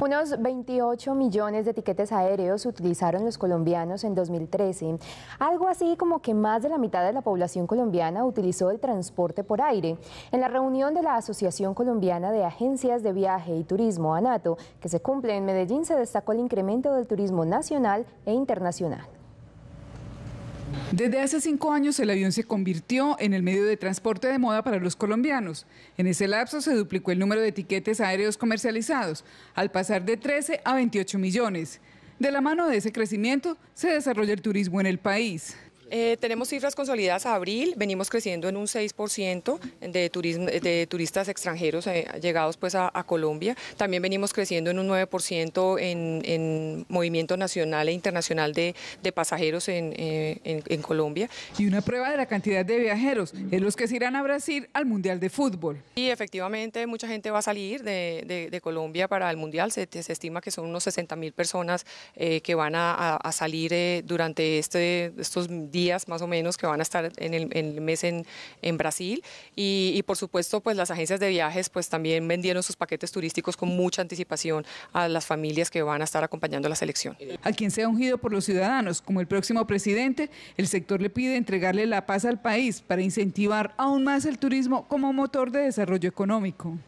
Unos 28 millones de tiquetes aéreos utilizaron los colombianos en 2013. Algo así como que más de la mitad de la población colombiana utilizó el transporte por aire. En la reunión de la Asociación Colombiana de Agencias de Viaje y Turismo, ANATO, que se cumple en Medellín, se destacó el incremento del turismo nacional e internacional. Desde hace cinco años el avión se convirtió en el medio de transporte de moda para los colombianos. En ese lapso se duplicó el número de etiquetes aéreos comercializados, al pasar de 13 a 28 millones. De la mano de ese crecimiento se desarrolla el turismo en el país. Eh, tenemos cifras consolidadas a abril, venimos creciendo en un 6% de, turismo, de turistas extranjeros eh, llegados pues a, Colombia. También venimos creciendo en un 9% en, en, movimiento nacional e internacional de, pasajeros eh, en, Colombia. Y una prueba de la cantidad de viajeros, en los que se irán a Brasil al Mundial de Fútbol. Y efectivamente mucha gente va a salir de, Colombia para el Mundial, se, estima que son unos 60.000 mil personas que van a, salir durante este, estos días días más o menos que van a estar en el, mes en, Brasil. Y, por supuesto, pues las agencias de viajes pues también vendieron sus paquetes turísticos con mucha anticipación a las familias que van a estar acompañando la selección. A quien sea ungido por los ciudadanos como el próximo presidente, el sector le pide entregarle la paz al país para incentivar aún más el turismo como motor de desarrollo económico.